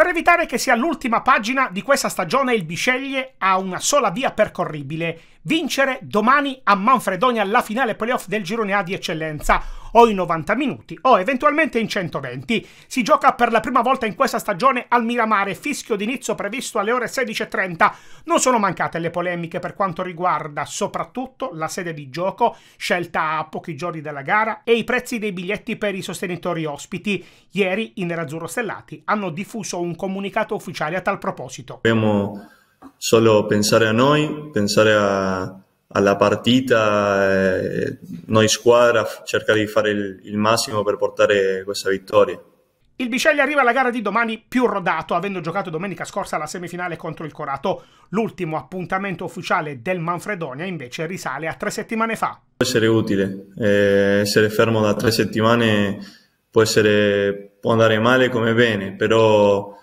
Per evitare che sia l'ultima pagina di questa stagione, il Bisceglie ha una sola via percorribile: vincere domani a Manfredonia la finale playoff del girone A di eccellenza, o in 90 minuti o eventualmente in 120. Si gioca per la prima volta in questa stagione al Miramare, fischio d'inizio previsto alle ore 16.30. Non sono mancate le polemiche per quanto riguarda soprattutto la sede di gioco, scelta a pochi giorni dalla gara, e i prezzi dei biglietti per i sostenitori ospiti. Ieri i Nerazzurro Stellati hanno diffuso un un comunicato ufficiale a tal proposito. Dobbiamo solo pensare a noi, pensare a, alla partita, eh, noi squadra, cercare di fare il, il massimo per portare questa vittoria. Il Bicelli arriva alla gara di domani più rodato, avendo giocato domenica scorsa la semifinale contro il Corato. L'ultimo appuntamento ufficiale del Manfredonia invece risale a tre settimane fa. Può essere utile, eh, essere fermo da tre settimane può, essere, può andare male come bene, però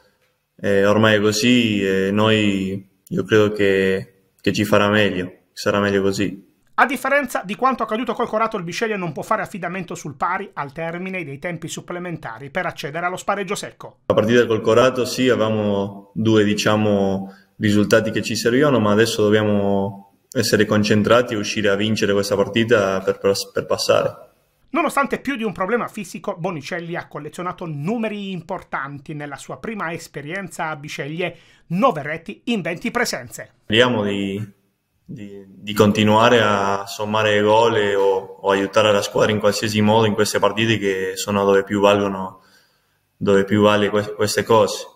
eh, ormai è così e noi io credo che, che ci farà meglio, sarà meglio così. A differenza di quanto accaduto col Corato, il Bisceglie non può fare affidamento sul pari al termine dei tempi supplementari per accedere allo spareggio secco. La partita col Corato sì, avevamo due diciamo, risultati che ci servivano, ma adesso dobbiamo essere concentrati e uscire a vincere questa partita per, per, per passare. Nonostante più di un problema fisico, Bonicelli ha collezionato numeri importanti nella sua prima esperienza a Biceglie, 9 reti in 20 presenze. Speriamo di, di, di, continuare a sommare gol o, o, aiutare la squadra in qualsiasi modo in queste partite che sono dove più valgono, dove più vale queste cose.